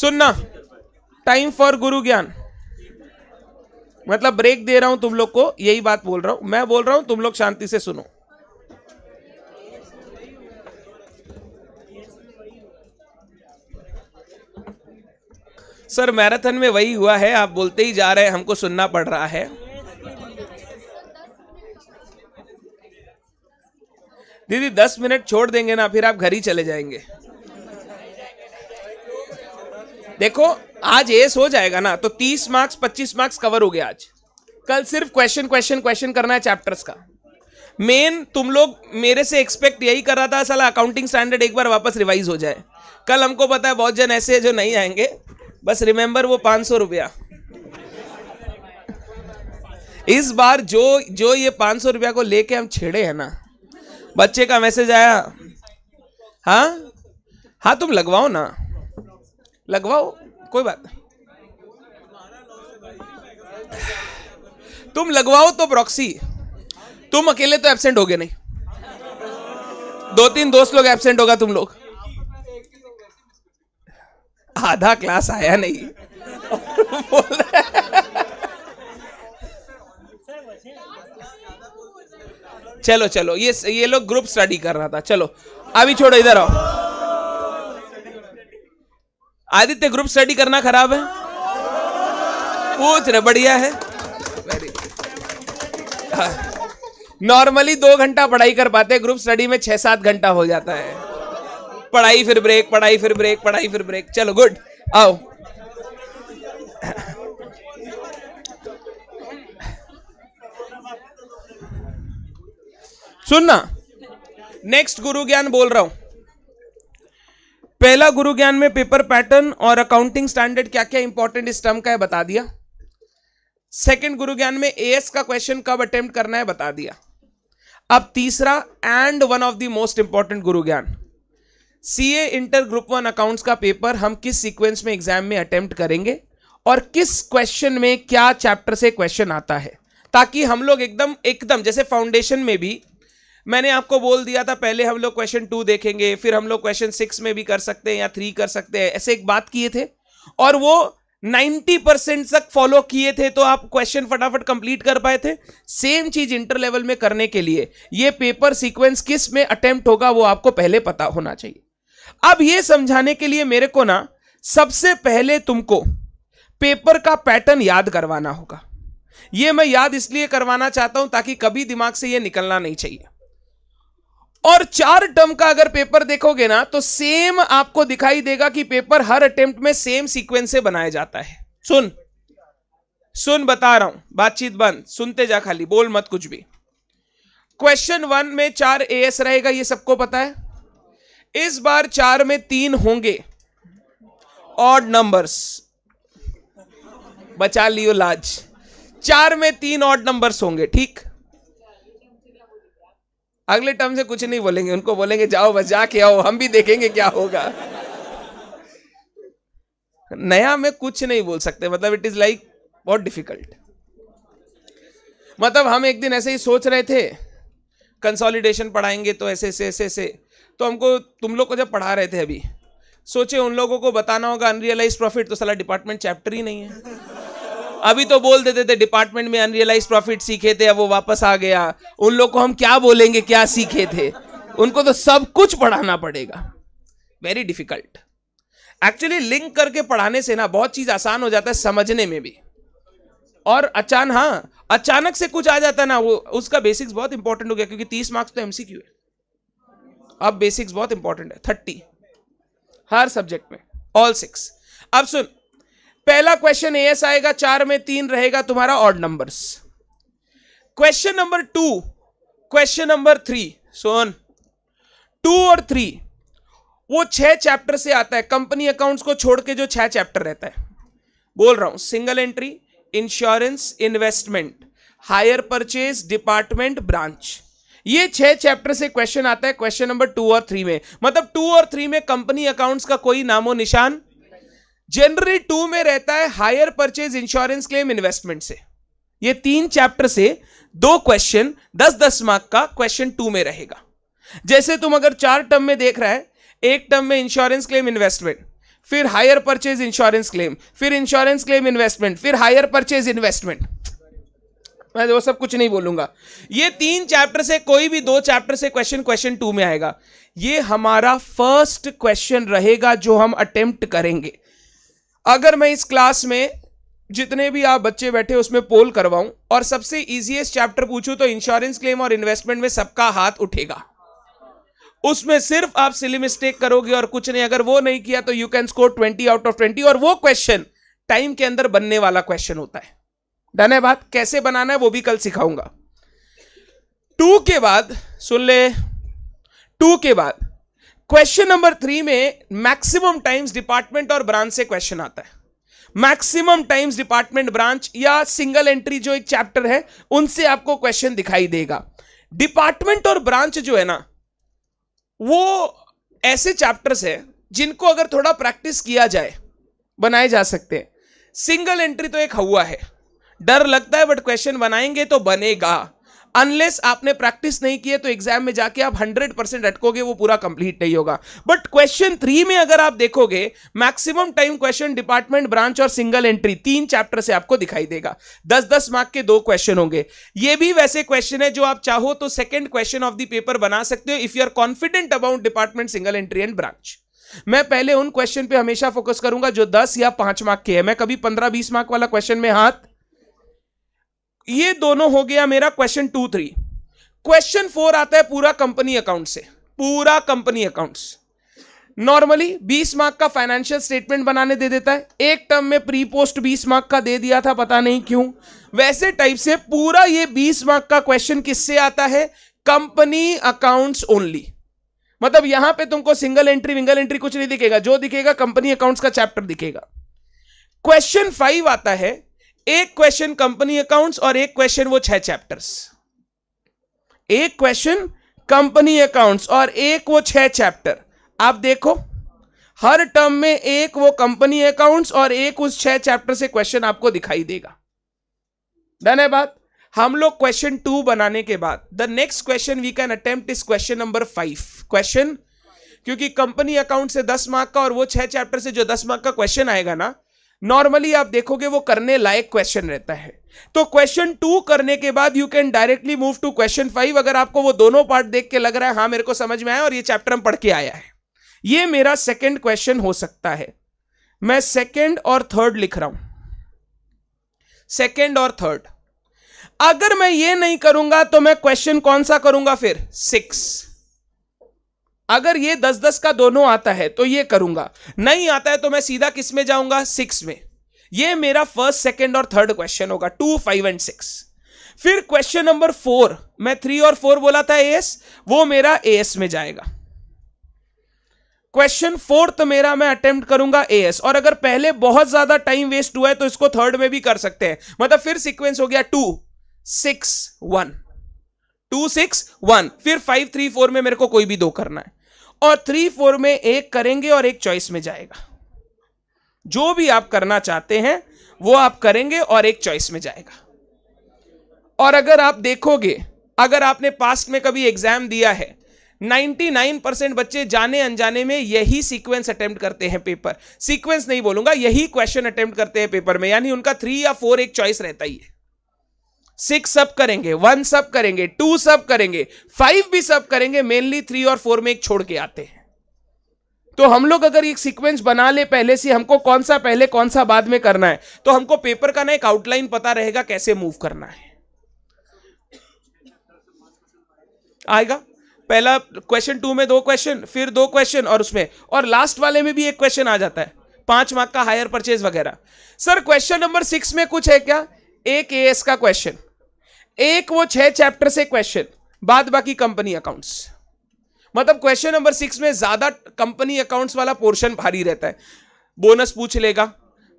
सुनना time for गुरु ज्ञान मतलब ब्रेक दे रहा हूं तुम लोग को यही बात बोल रहा हूं मैं बोल रहा हूं तुम लोग शांति से सुनो सर मैराथन में वही हुआ है आप बोलते ही जा रहे हैं हमको सुनना पड़ रहा है दीदी दस मिनट छोड़ देंगे ना फिर आप घर ही चले जाएंगे देखो आज एस हो जाएगा ना तो 30 मार्क्स 25 मार्क्स कवर हो गया आज कल सिर्फ क्वेश्चन क्वेश्चन क्वेश्चन करना है चैप्टर्स का मेन तुम लोग मेरे से एक्सपेक्ट यही कर रहा था साला अकाउंटिंग स्टैंडर्ड एक बार वापस रिवाइज हो जाए कल हमको पता है बहुत जन ऐसे हैं जो नहीं आएंगे बस रिमेंबर वो पाँच सौ रुपया इस बार जो जो ये पाँच सौ रुपया को लेके हम छेड़े हैं ना बच्चे का मैसेज आया हाँ हाँ तुम लगवाओ ना लगवाओ कोई बात तुम लगवाओ तो प्रॉक्सी तुम अकेले तो एबसेंट होगे नहीं दो तीन दोस्त लोग एबसेंट होगा तुम लोग आधा क्लास आया नहीं बोल चलो चलो ये ये लोग ग्रुप स्टडी कर रहा था चलो अभी छोड़ो इधर आओ आदित्य ग्रुप स्टडी करना खराब है पूछ रहे बढ़िया है नॉर्मली हाँ। दो घंटा पढ़ाई कर पाते ग्रुप स्टडी में छह सात घंटा हो जाता है पढ़ाई फिर ब्रेक पढ़ाई फिर ब्रेक पढ़ाई फिर ब्रेक चलो गुड आओ सुनना नेक्स्ट गुरु ज्ञान बोल रहा हूं पहला गुरु ज्ञान में पेपर पैटर्न और अकाउंटिंग स्टैंडर्ड क्या क्या इंपॉर्टेंट इस टर्म का है बता दिया सेकंड गुरु ज्ञान में एएस का क्वेश्चन कब अटेम्प्ट करना है बता दिया अब तीसरा and one of the most important गुरु ज्ञान CA inter group one accounts का पेपर हम किस सीक्वेंस में एग्जाम में अटेम्प्ट करेंगे और किस क्वेश्चन में क्या चैप्टर से क्वेश्चन आता है ताकि हम लोग एकदम एकदम जैसे फाउंडेशन में भी मैंने आपको बोल दिया था पहले हम लोग क्वेश्चन टू देखेंगे फिर हम लोग क्वेश्चन सिक्स में भी कर सकते हैं या थ्री कर सकते हैं ऐसे एक बात किए थे और वो 90 परसेंट तक फॉलो किए थे तो आप क्वेश्चन फटाफट कंप्लीट कर पाए थे सेम चीज इंटर लेवल में करने के लिए ये पेपर सीक्वेंस किस में अटेम्प्ट होगा वो आपको पहले पता होना चाहिए अब ये समझाने के लिए मेरे को ना सबसे पहले तुमको पेपर का पैटर्न याद करवाना होगा ये मैं याद इसलिए करवाना चाहता हूं ताकि कभी दिमाग से ये निकलना नहीं चाहिए और चार टर्म का अगर पेपर देखोगे ना तो सेम आपको दिखाई देगा कि पेपर हर अटेम्प्ट में सेम सीक्वेंस से बनाया जाता है सुन सुन बता रहा हूं बातचीत बंद सुनते जा खाली बोल मत कुछ भी क्वेश्चन वन में चार ए एस रहेगा ये सबको पता है इस बार चार में तीन होंगे ऑड नंबर्स बचा लियो लाज चार में तीन ऑड नंबर्स होंगे ठीक अगले टर्म से कुछ नहीं बोलेंगे उनको बोलेंगे जाओ बस जाके आओ हम भी देखेंगे क्या होगा नया में कुछ नहीं बोल सकते मतलब इट इज लाइक बहुत डिफिकल्ट मतलब हम एक दिन ऐसे ही सोच रहे थे कंसोलिडेशन पढ़ाएंगे तो ऐसे ऐसे ऐसे ऐसे तो हमको तुम लोग को जब पढ़ा रहे थे अभी सोचे उन लोगों को बताना होगा अनरियलाइज प्रॉफिट तो सला डिपार्टमेंट चैप्टर ही नहीं है अभी तो बोल देते थे डिपार्टमेंट में अनरियलाइज प्रॉफिट सीखे थे अब वो वापस आ गया उन लोग को हम क्या बोलेंगे क्या सीखे थे उनको तो सब कुछ पढ़ाना पड़ेगा वेरी डिफिकल्ट एक्चुअली लिंक करके पढ़ाने से ना बहुत चीज आसान हो जाता है समझने में भी और अचानक हाँ अचानक से कुछ आ जाता है ना वो उसका बेसिक्स बहुत इंपॉर्टेंट हो गया क्योंकि तीस मार्क्स तो एमसीक्यू है अब बेसिक्स बहुत इंपॉर्टेंट है थर्टी हर सब्जेक्ट में ऑल सिक्स अब सुन पहला क्वेश्चन एस आएगा चार में तीन रहेगा तुम्हारा odd numbers question number two question number three so two और थ्री वो छह चैप्टर से आता है कंपनी अकाउंट्स को छोड़ के जो छह चैप्टर रहता है बोल रहा हूं single entry insurance investment hire purchase department branch ये छह चैप्टर से क्वेश्चन आता है क्वेश्चन नंबर टू और थ्री में मतलब टू और थ्री में कंपनी अकाउंट्स का कोई नामो निशान जनरली टू में रहता है hire purchase insurance claim investment से ये तीन चैप्टर से दो क्वेश्चन दस दस मार्क का क्वेश्चन टू में रहेगा जैसे तुम अगर चार टर्म में देख रहा है एक टर्म में इंश्योरेंस क्लेम इन्वेस्टमेंट फिर हायर परचेज इंश्योरेंस क्लेम फिर इंश्योरेंस क्लेम इन्वेस्टमेंट फिर हायर परचेज इन्वेस्टमेंट मैं वो सब कुछ नहीं बोलूंगा ये तीन चैप्टर से कोई भी दो चैप्टर से क्वेश्चन क्वेश्चन टू में आएगा ये हमारा फर्स्ट क्वेश्चन रहेगा जो हम अटेम्प्ट करेंगे अगर मैं इस क्लास में जितने भी आप बच्चे बैठे उसमें पोल करवाऊं और सबसे इजीएस्ट चैप्टर पूछूं तो इंश्योरेंस क्लेम और इन्वेस्टमेंट में सबका हाथ उठेगा उसमें सिर्फ आप सिली मिस्टेक करोगे और कुछ नहीं अगर वो नहीं किया तो you can score twenty out of twenty और वो क्वेश्चन टाइम के अंदर बनने वाला क्वेश्चन होता है डन है बात कैसे बनाना है वो भी कल सिखाऊंगा टू के बाद सुन ले टू के बाद क्वेश्चन नंबर थ्री में मैक्सिमम टाइम्स डिपार्टमेंट और ब्रांच से क्वेश्चन आता है मैक्सिमम टाइम्स डिपार्टमेंट ब्रांच या सिंगल एंट्री जो एक चैप्टर है उनसे आपको क्वेश्चन दिखाई देगा डिपार्टमेंट और ब्रांच जो है ना वो ऐसे चैप्टर्स है जिनको अगर थोड़ा प्रैक्टिस किया जाए बनाए जा सकते हैं सिंगल एंट्री तो एक हवा है डर लगता है बट क्वेश्चन बनाएंगे तो बनेगा अनलेस आपने प्रैक्टिस नहीं किए तो एग्जाम में जाके आप हंड्रेड परसेंट अटकोगे वो पूरा कंप्लीट नहीं होगा बट क्वेश्चन थ्री में अगर आप देखोगे maximum time question department branch और सिंगल एंट्री तीन चैप्टर से आपको दिखाई देगा दस दस मार्क के दो क्वेश्चन होंगे ये भी वैसे क्वेश्चन है जो आप चाहो तो second question of the paper बना सकते हो if you are confident about department single entry and branch मैं पहले उन क्वेश्चन पे हमेशा फोकस करूंगा जो दस या पांच मार्क के हैं मैं कभी पंद्रह बीस मार्क वाला क्वेश्चन में हाथ ये दोनों हो गया मेरा question two three question four आता है पूरा कंपनी अकाउंट से पूरा कंपनी अकाउंट नॉर्मली 20 मार्क का फाइनेंशियल स्टेटमेंट बनाने दे देता है एक टर्म में प्री पोस्ट 20 मार्क का दे दिया था पता नहीं क्यों वैसे टाइप से पूरा ये 20 मार्क का क्वेश्चन किससे आता है कंपनी अकाउंट्स ओनली मतलब यहां पे तुमको सिंगल एंट्री विंगल एंट्री कुछ नहीं दिखेगा जो दिखेगा कंपनी अकाउंट्स का चैप्टर दिखेगा क्वेश्चन फाइव आता है एक क्वेश्चन कंपनी अकाउंट्स और एक क्वेश्चन वो छह चैप्टर्स एक क्वेश्चन कंपनी अकाउंट्स और एक वो छह चैप्टर आप देखो हर टर्म में एक वो कंपनी अकाउंट्स और एक उस छह चैप्टर से क्वेश्चन आपको दिखाई देगा डन है बात हम लोग क्वेश्चन टू बनाने के बाद the next question we can attempt is question number five question क्योंकि कंपनी अकाउंट से दस मार्क का और वो छह चैप्टर से जो दस मार्क का क्वेश्चन आएगा ना नॉर्मली आप देखोगे वो करने लायक क्वेश्चन रहता है तो क्वेश्चन टू करने के बाद you can directly move to question five अगर आपको वो दोनों पार्ट देख के लग रहा है हाँ मेरे को समझ में आया और ये चैप्टर हम पढ़ के आया है ये मेरा सेकेंड क्वेश्चन हो सकता है मैं सेकेंड और थर्ड लिख रहा हूं सेकेंड और थर्ड अगर मैं ये नहीं करूंगा तो मैं क्वेश्चन कौन सा करूंगा फिर सिक्स अगर ये दस दस का दोनों आता है तो ये करूंगा नहीं आता है तो मैं सीधा किस में जाऊंगा सिक्स में ये मेरा फर्स्ट सेकेंड और थर्ड क्वेश्चन होगा टू फाइव एंड सिक्स फिर क्वेश्चन नंबर फोर मैं थ्री और फोर बोला था एस वो मेरा एस में जाएगा क्वेश्चन फोर्थ मेरा मैं अटेम्प्ट करूंगा एस और अगर पहले बहुत ज्यादा टाइम वेस्ट हुआ है तो इसको थर्ड में भी कर सकते हैं मतलब फिर सिक्वेंस हो गया two six one two six one फिर फाइव थ्री फोर में मेरे को कोई भी दो करना है और थ्री फोर में एक करेंगे और एक चॉइस में जाएगा जो भी आप करना चाहते हैं वो आप करेंगे और एक चॉइस में जाएगा और अगर आप देखोगे अगर आपने पास्ट में कभी एग्जाम दिया है 99 परसेंट बच्चे जाने अनजाने में यही सीक्वेंस अटेम्प्ट करते हैं पेपर सीक्वेंस नहीं बोलूंगा यही क्वेश्चन अटेम्प्ट करते हैं पेपर में यानी उनका थ्री या फोर एक चॉइस रहता ही है सिक्स सब करेंगे वन सब करेंगे टू सब करेंगे फाइव भी सब करेंगे मेनली थ्री और फोर में एक छोड़ के आते हैं तो हम लोग अगर एक सीक्वेंस बना ले पहले से हमको कौन सा पहले कौन सा बाद में करना है तो हमको पेपर का ना एक आउटलाइन पता रहेगा कैसे मूव करना है आएगा पहला क्वेश्चन टू में दो क्वेश्चन फिर दो क्वेश्चन और उसमें और लास्ट वाले में भी एक क्वेश्चन आ जाता है पांच मार्क का हायर परचेज वगैरह सर क्वेश्चन नंबर सिक्स में कुछ है क्या एक एस का क्वेश्चन एक वो छह चैप्टर से क्वेश्चन बाद बाकी कंपनी अकाउंट्स मतलब क्वेश्चन नंबर सिक्स में ज्यादा कंपनी अकाउंट्स वाला पोर्शन भारी रहता है बोनस पूछ लेगा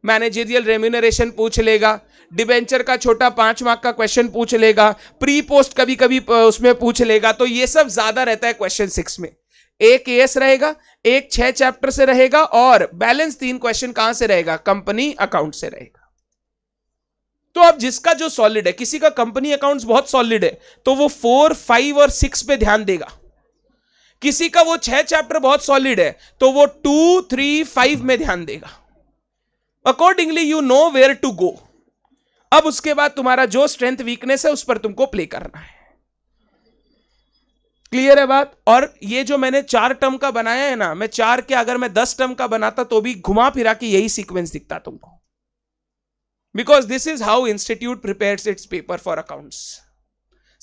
मैनेजेरियल रेम्यूनरेशन पूछ लेगा डिबेंचर का छोटा पांच मार्क का क्वेश्चन पूछ लेगा प्री पोस्ट कभी कभी उसमें पूछ लेगा तो ये सब ज्यादा रहता है क्वेश्चन सिक्स में एक एस रहेगा एक छह चैप्टर से रहेगा और बैलेंस तीन क्वेश्चन कहां से रहेगा कंपनी अकाउंट से रहेगा तो अब जिसका जो सॉलिड है किसी का कंपनी अकाउंट्स बहुत सॉलिड है तो वो फोर फाइव और सिक्स पे ध्यान देगा किसी का वो छह चैप्टर बहुत सॉलिड है तो वो टू थ्री फाइव में ध्यान देगा accordingly you know where to go अब उसके बाद तुम्हारा जो स्ट्रेंथ वीकनेस है उस पर तुमको प्ले करना है क्लियर है बात और ये जो मैंने चार टर्म का बनाया है ना मैं चार के अगर मैं दस टर्म का बनाता तो भी घुमा फिरा के यही सीक्वेंस दिखता तुमको because this is how institute prepares its paper for accounts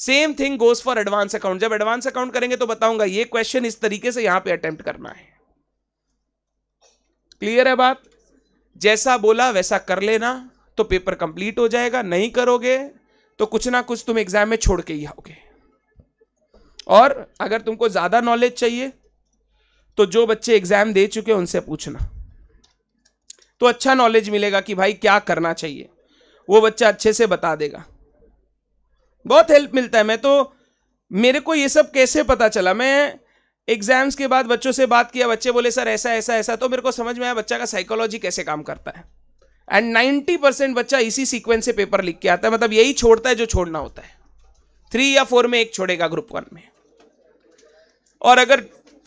same thing goes for advance account जब एडवांस अकाउंट करेंगे तो बताऊंगा ये क्वेश्चन इस तरीके से यहां पे अटेम्प्ट करना है क्लियर है बात जैसा बोला वैसा कर लेना तो पेपर कंप्लीट हो जाएगा नहीं करोगे तो कुछ ना कुछ तुम एग्जाम में छोड़ के ही आओगे और अगर तुमको ज़्यादा नॉलेज चाहिए तो जो बच्चे एग्जाम दे चुके उनसे पूछना तो अच्छा नॉलेज मिलेगा कि भाई क्या करना चाहिए वो बच्चा अच्छे से बता देगा बहुत हेल्प मिलता है मैं तो मेरे को ये सब कैसे पता चला मैं एग्जाम्स के बाद बच्चों से बात किया बच्चे बोले सर ऐसा ऐसा ऐसा तो मेरे को समझ में आया बच्चा का साइकोलॉजी कैसे काम करता है एंड नाइन्टी परसेंट बच्चा इसी सीक्वेंस से पेपर लिख के आता है मतलब यही छोड़ता है जो छोड़ना होता है थ्री या फोर में एक छोड़ेगा ग्रुप वन में और अगर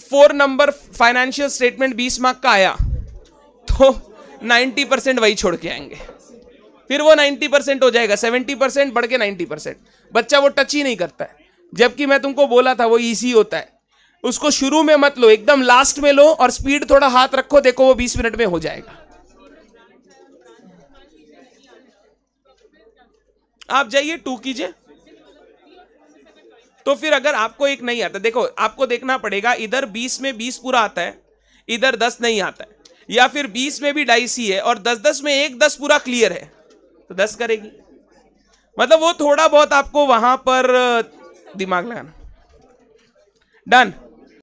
फोर नंबर फाइनेंशियल स्टेटमेंट बीस मार्क का आया तो नाइन्टी परसेंट वही छोड़ के आएंगे फिर वो नाइन्टी परसेंट हो जाएगा सेवेंटी परसेंट बढ़ के नाइन्टी परसेंट बच्चा वो टच ही नहीं करता है जबकि मैं तुमको बोला था वो ईजी होता है उसको शुरू में मत लो एकदम लास्ट में लो और स्पीड थोड़ा हाथ रखो देखो वो बीस मिनट में हो जाएगा आप जाइए टू कीजिए तो फिर अगर आपको एक नहीं आता देखो आपको देखना पड़ेगा इधर बीस में बीस पूरा आता है इधर दस नहीं आता है या फिर बीस में भी डाई सी है और दस दस में एक दस पूरा क्लियर है तो दस करेगी मतलब वो थोड़ा बहुत आपको वहां पर दिमाग लगाना डन